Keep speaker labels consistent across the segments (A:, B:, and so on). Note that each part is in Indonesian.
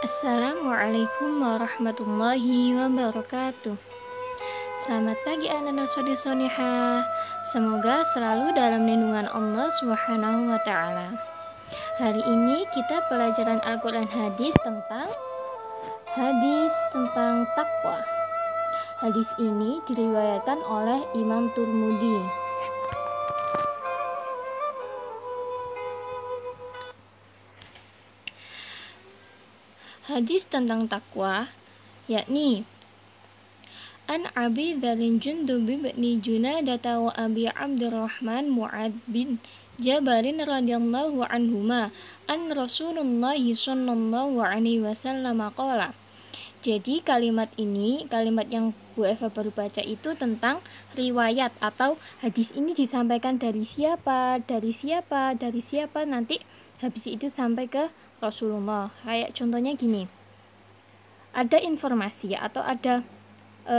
A: Assalamualaikum warahmatullahi wabarakatuh Selamat pagi anak anak nasodi soniha Semoga selalu dalam lindungan Allah subhanahu wa ta'ala Hari ini kita pelajaran Al-Quran hadis tentang Hadis tentang takwa Hadis ini diriwayatkan oleh Imam Turmudi hadis tentang takwa, yakni An Abi Dzalin Jundub bin Junadata wa Abi Abdurrahman Mu'ad bin Jabarin radhiyallahu anhuma an Rasulullah sallallahu alaihi wasallam qala jadi kalimat ini, kalimat yang Bu Eva baru baca itu tentang riwayat atau hadis ini disampaikan dari siapa, dari siapa, dari siapa nanti habis itu sampai ke Rasulullah. Kayak contohnya gini. Ada informasi atau ada e,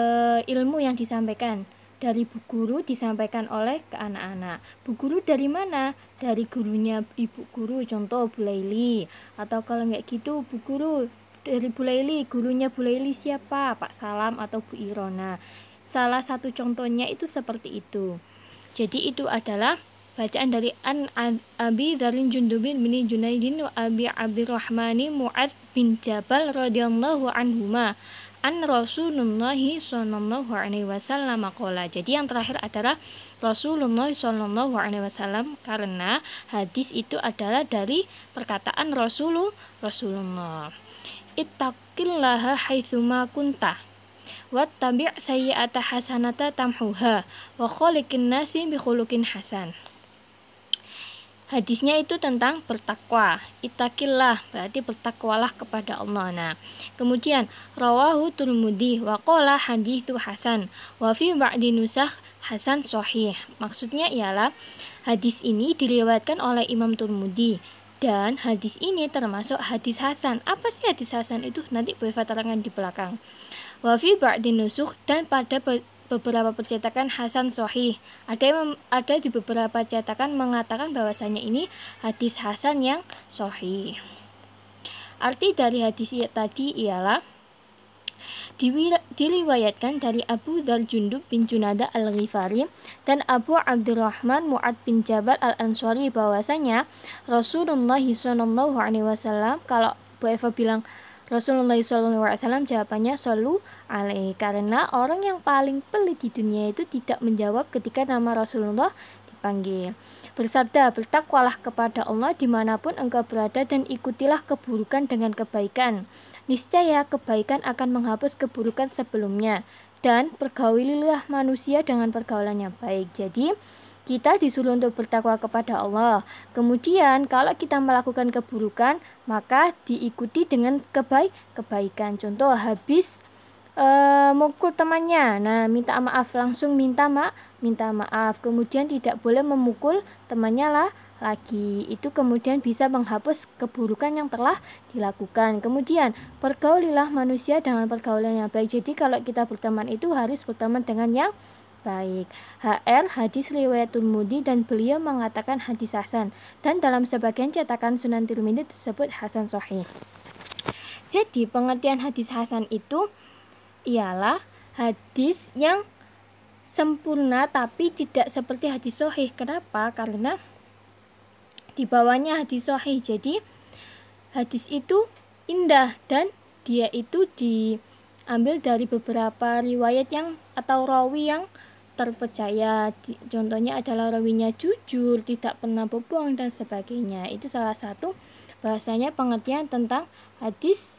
A: ilmu yang disampaikan dari bu guru disampaikan oleh ke anak-anak. Bu guru dari mana? Dari gurunya ibu guru, contoh Bu Laili. Atau kalau nggak gitu, bu guru dari Bu Laili, gurunya Bu Laili siapa? Pak Salam atau Bu Irona. Salah satu contohnya itu seperti itu. Jadi itu adalah Bacaan dari An Abi Dhalin Jundubin bin Junaidin wa Abi Abdurrahmani Mu'ad bin Jabal radhiyallahu anhuma an Rasulullah sallallahu alaihi wasallam qala. Jadi yang terakhir adalah Rasulullah sallallahu alaihi wasallam karena hadis itu adalah dari perkataan rasul Rasulullah. Ittaqillaha haitsuma kunta wattabi' sayyi'ata hasanata tamhuha wa kholiqin nasi bi khuluqin hasan hadisnya itu tentang bertakwa itakillah berarti bertakwalah kepada Allah nah kemudian rawahu turmudi wakola hadithu hasan wafi ba'di nusakh hasan sohih maksudnya ialah hadis ini diriwayatkan oleh Imam Turmudi dan hadis ini termasuk hadis hasan apa sih hadis hasan itu nanti boleh terangkan di belakang wafi ba'di nusukh dan pada beberapa percetakan Hasan Sohih. Ada ada di beberapa cetakan mengatakan bahwasanya ini hadis Hasan yang Sohih. Arti dari hadis ya tadi ialah diriwayatkan dari Abu Dhar Jundub bin Junada al-Ghifari dan Abu Abdurrahman Mu'ad bin Jabal al-Ansari bahwasanya Rasulullah SAW kalau Bu Eva bilang Rasulullah SAW jawabannya solu alaih karena orang yang paling pelit di dunia itu tidak menjawab ketika nama Rasulullah dipanggil. Bersabda, bertakwalah kepada Allah dimanapun engkau berada dan ikutilah keburukan dengan kebaikan. Niscaya kebaikan akan menghapus keburukan sebelumnya dan pergaulilah manusia dengan pergaulannya baik. Jadi, kita disuruh untuk bertakwa kepada Allah. Kemudian kalau kita melakukan keburukan, maka diikuti dengan kebaik kebaikan. Contoh habis e, mukul temannya. Nah, minta maaf langsung minta ma minta maaf. Kemudian tidak boleh memukul temannya lah lagi. Itu kemudian bisa menghapus keburukan yang telah dilakukan. Kemudian, pergaulilah manusia dengan pergaulan yang baik. Jadi kalau kita berteman itu harus berteman dengan yang Baik, HR hadis riwayat Tirmidzi dan beliau mengatakan hadis hasan dan dalam sebagian cetakan Sunan Tirmidzi tersebut hasan sahih. Jadi, pengertian hadis hasan itu ialah hadis yang sempurna tapi tidak seperti hadis sahih. Kenapa? Karena di bawahnya hadis sahih. Jadi, hadis itu indah dan dia itu diambil dari beberapa riwayat yang atau rawi yang terpercaya contohnya adalah rawinya jujur tidak pernah bohong dan sebagainya itu salah satu bahasanya pengertian tentang hadis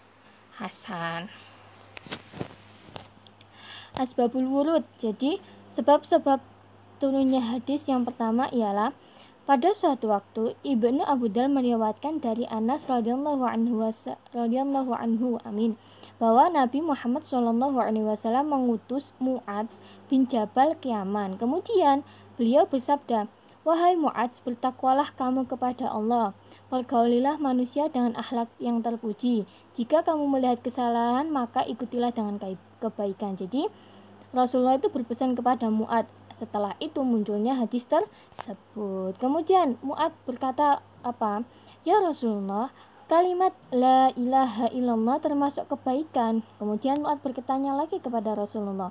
A: Hasan asbabul wurud jadi sebab-sebab turunnya hadis yang pertama ialah pada suatu waktu Ibnu Abu Dal meriwayatkan dari Anas radhiyallahu anhu radhiyallahu anhu amin bahwa Nabi Muhammad SAW mengutus Mu'adz bin Jabal ke Yaman. Kemudian beliau bersabda, Wahai Mu'adz, bertakwalah kamu kepada Allah. Pergaulilah manusia dengan akhlak yang terpuji. Jika kamu melihat kesalahan, maka ikutilah dengan kebaikan. Jadi, Rasulullah itu berpesan kepada Mu'ad. Setelah itu munculnya hadis tersebut. Kemudian Mu'ad berkata apa? Ya Rasulullah, Kalimat la ilaha illallah termasuk kebaikan. Kemudian Mu'ad bertanya lagi kepada Rasulullah.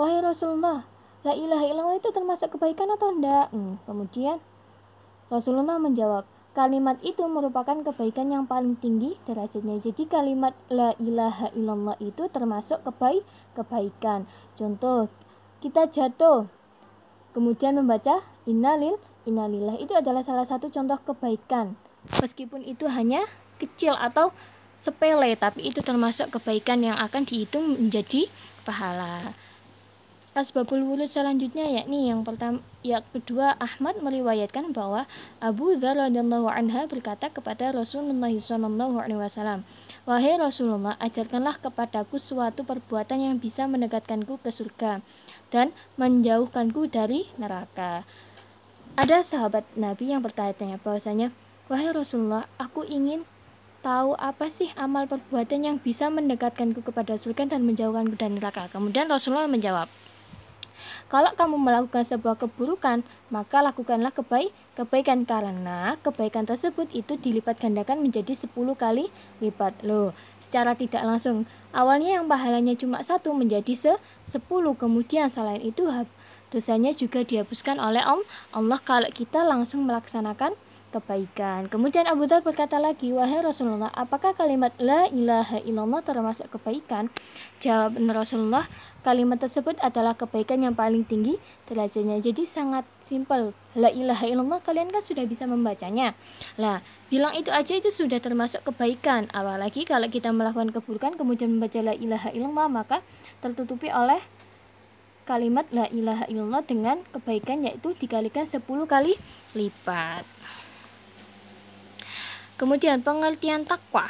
A: Wahai Rasulullah, la ilaha illallah itu termasuk kebaikan atau enggak? Hmm. Kemudian Rasulullah menjawab, kalimat itu merupakan kebaikan yang paling tinggi derajatnya. Jadi kalimat la ilaha illallah itu termasuk kebaik kebaikan. Contoh, kita jatuh kemudian membaca innalil innalillah itu adalah salah satu contoh kebaikan. Meskipun itu hanya kecil atau sepele, tapi itu termasuk kebaikan yang akan dihitung menjadi pahala. Asbabul wulud selanjutnya yakni yang pertama ya kedua Ahmad meriwayatkan bahwa Abu Dzar radhiyallahu anha berkata kepada Rasulullah sallallahu alaihi wasallam, "Wahai Rasulullah, ajarkanlah kepadaku suatu perbuatan yang bisa mendekatkanku ke surga dan menjauhkanku dari neraka." Ada sahabat Nabi yang bertanya bahwasanya, Wahai Rasulullah, aku ingin tahu apa sih amal perbuatan yang bisa mendekatkanku kepada surga dan menjauhkanku dari neraka. Kemudian Rasulullah menjawab, kalau kamu melakukan sebuah keburukan, maka lakukanlah kebaik kebaikan karena kebaikan tersebut itu dilipat gandakan menjadi 10 kali lipat. Loh, secara tidak langsung awalnya yang pahalanya cuma satu menjadi se 10 kemudian selain itu dosanya juga dihapuskan oleh Om Allah kalau kita langsung melaksanakan kebaikan. Kemudian Abu Dhar berkata lagi, "Wahai Rasulullah, apakah kalimat la ilaha illallah termasuk kebaikan?" Jawab Rasulullah, "Kalimat tersebut adalah kebaikan yang paling tinggi derajatnya." Jadi sangat simpel. La ilaha illallah kalian kan sudah bisa membacanya. Lah, bilang itu aja itu sudah termasuk kebaikan. Apalagi kalau kita melakukan keburukan kemudian membaca la ilaha illallah, maka tertutupi oleh kalimat la ilaha illallah dengan kebaikan yaitu dikalikan 10 kali lipat. Kemudian pengertian takwa.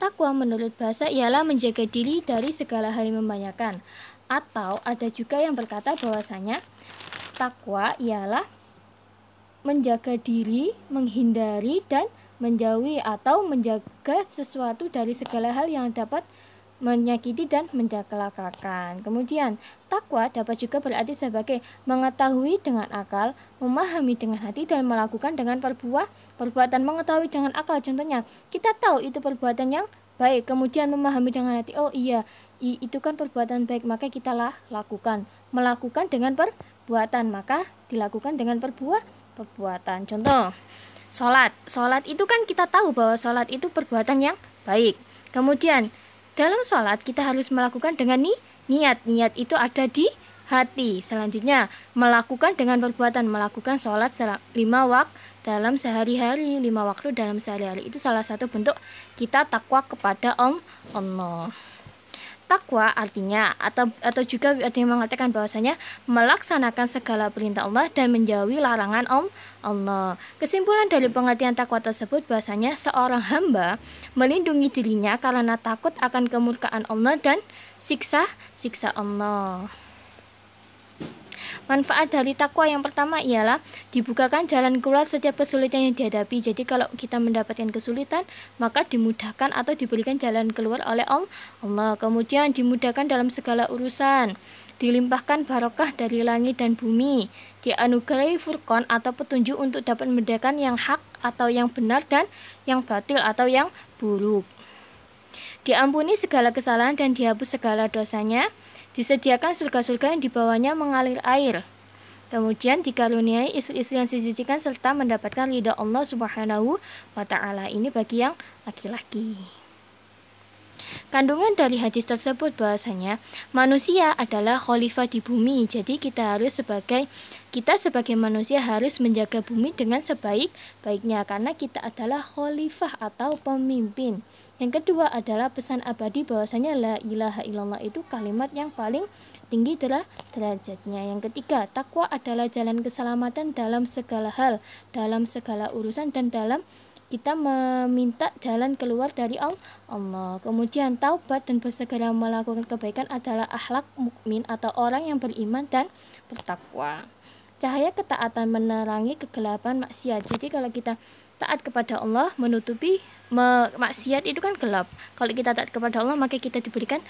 A: Takwa menurut bahasa ialah menjaga diri dari segala hal yang membahayakan. Atau ada juga yang berkata bahwasanya takwa ialah menjaga diri, menghindari dan menjauhi atau menjaga sesuatu dari segala hal yang dapat menyakiti dan mencelakakan. Kemudian, takwa dapat juga berarti sebagai mengetahui dengan akal, memahami dengan hati dan melakukan dengan perbuah, perbuatan mengetahui dengan akal. Contohnya, kita tahu itu perbuatan yang baik, kemudian memahami dengan hati. Oh iya, itu kan perbuatan baik, maka kita lah lakukan. Melakukan dengan perbuatan, maka dilakukan dengan perbuah perbuatan. Contoh, sholat. Sholat itu kan kita tahu bahwa sholat itu perbuatan yang baik. Kemudian dalam sholat kita harus melakukan dengan ni, niat. Niat itu ada di hati. Selanjutnya, melakukan dengan perbuatan. Melakukan sholat lima waktu dalam sehari-hari. Lima waktu dalam sehari-hari. Itu salah satu bentuk kita takwa kepada Om Allah takwa artinya atau atau juga ada yang mengatakan bahwasanya melaksanakan segala perintah Allah dan menjauhi larangan om Allah. Kesimpulan dari pengertian takwa tersebut bahwasanya seorang hamba melindungi dirinya karena takut akan kemurkaan Allah dan siksa siksa Allah. Manfaat dari takwa yang pertama ialah dibukakan jalan keluar setiap kesulitan yang dihadapi. Jadi kalau kita mendapatkan kesulitan, maka dimudahkan atau diberikan jalan keluar oleh Allah. Kemudian dimudahkan dalam segala urusan dilimpahkan barokah dari langit dan bumi, dianugerahi furqan atau petunjuk untuk dapat membedakan yang hak atau yang benar dan yang batil atau yang buruk. Diampuni segala kesalahan dan dihapus segala dosanya, Disediakan surga-surga yang dibawanya mengalir air. Kemudian dikaruniai istri-istri yang disucikan serta mendapatkan lidah Allah Subhanahu wa taala. Ini bagi yang laki-laki. Kandungan dari hadis tersebut bahwasanya manusia adalah khalifah di bumi. Jadi kita harus sebagai kita sebagai manusia harus menjaga bumi dengan sebaik-baiknya karena kita adalah khalifah atau pemimpin. Yang kedua adalah pesan abadi bahwasanya la ilaha illallah itu kalimat yang paling tinggi adalah derajatnya. Yang ketiga, takwa adalah jalan keselamatan dalam segala hal, dalam segala urusan dan dalam kita meminta jalan keluar dari Allah. Kemudian taubat dan bersegera melakukan kebaikan adalah akhlak mukmin atau orang yang beriman dan bertakwa. Cahaya ketaatan menerangi kegelapan maksiat. Jadi kalau kita taat kepada Allah menutupi maksiat itu kan gelap. Kalau kita taat kepada Allah maka kita diberikan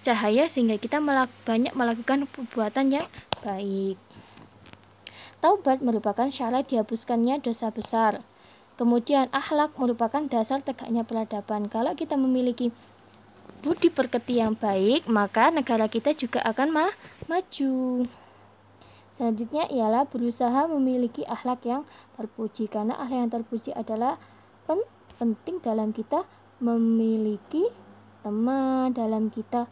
A: cahaya sehingga kita melak banyak melakukan perbuatan yang baik. Taubat merupakan syarat dihapuskannya dosa besar. Kemudian akhlak merupakan dasar tegaknya peradaban. Kalau kita memiliki budi perketi yang baik, maka negara kita juga akan ma maju. Selanjutnya ialah berusaha memiliki akhlak yang terpuji karena akhlak yang terpuji adalah pen penting dalam kita memiliki teman, dalam kita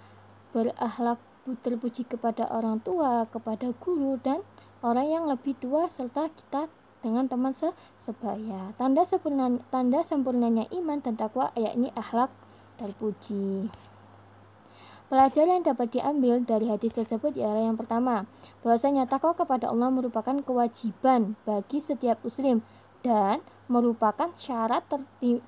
A: berakhlak terpuji kepada orang tua, kepada guru dan orang yang lebih tua serta kita dengan teman se sebaya. Tanda sempurna tanda sempurnanya iman dan takwa yakni akhlak terpuji. Pelajaran yang dapat diambil dari hadis tersebut ialah yang pertama, bahwasanya takwa kepada Allah merupakan kewajiban bagi setiap muslim dan merupakan syarat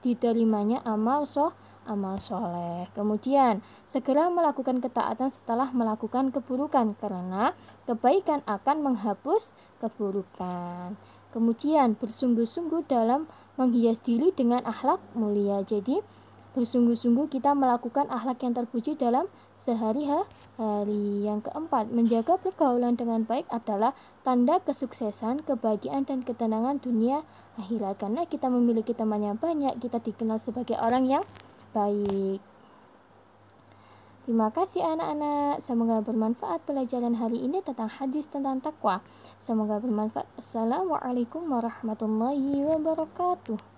A: diterimanya amal soh amal soleh. Kemudian, segera melakukan ketaatan setelah melakukan keburukan, karena kebaikan akan menghapus keburukan. Kemudian bersungguh-sungguh dalam menghias diri dengan akhlak mulia. Jadi bersungguh-sungguh kita melakukan akhlak yang terpuji dalam sehari-hari. Yang keempat, menjaga pergaulan dengan baik adalah tanda kesuksesan, kebahagiaan, dan ketenangan dunia akhirat. Karena kita memiliki teman yang banyak, kita dikenal sebagai orang yang baik. Terima kasih anak-anak. Semoga bermanfaat pelajaran hari ini tentang hadis tentang takwa. Semoga bermanfaat. Assalamualaikum warahmatullahi wabarakatuh.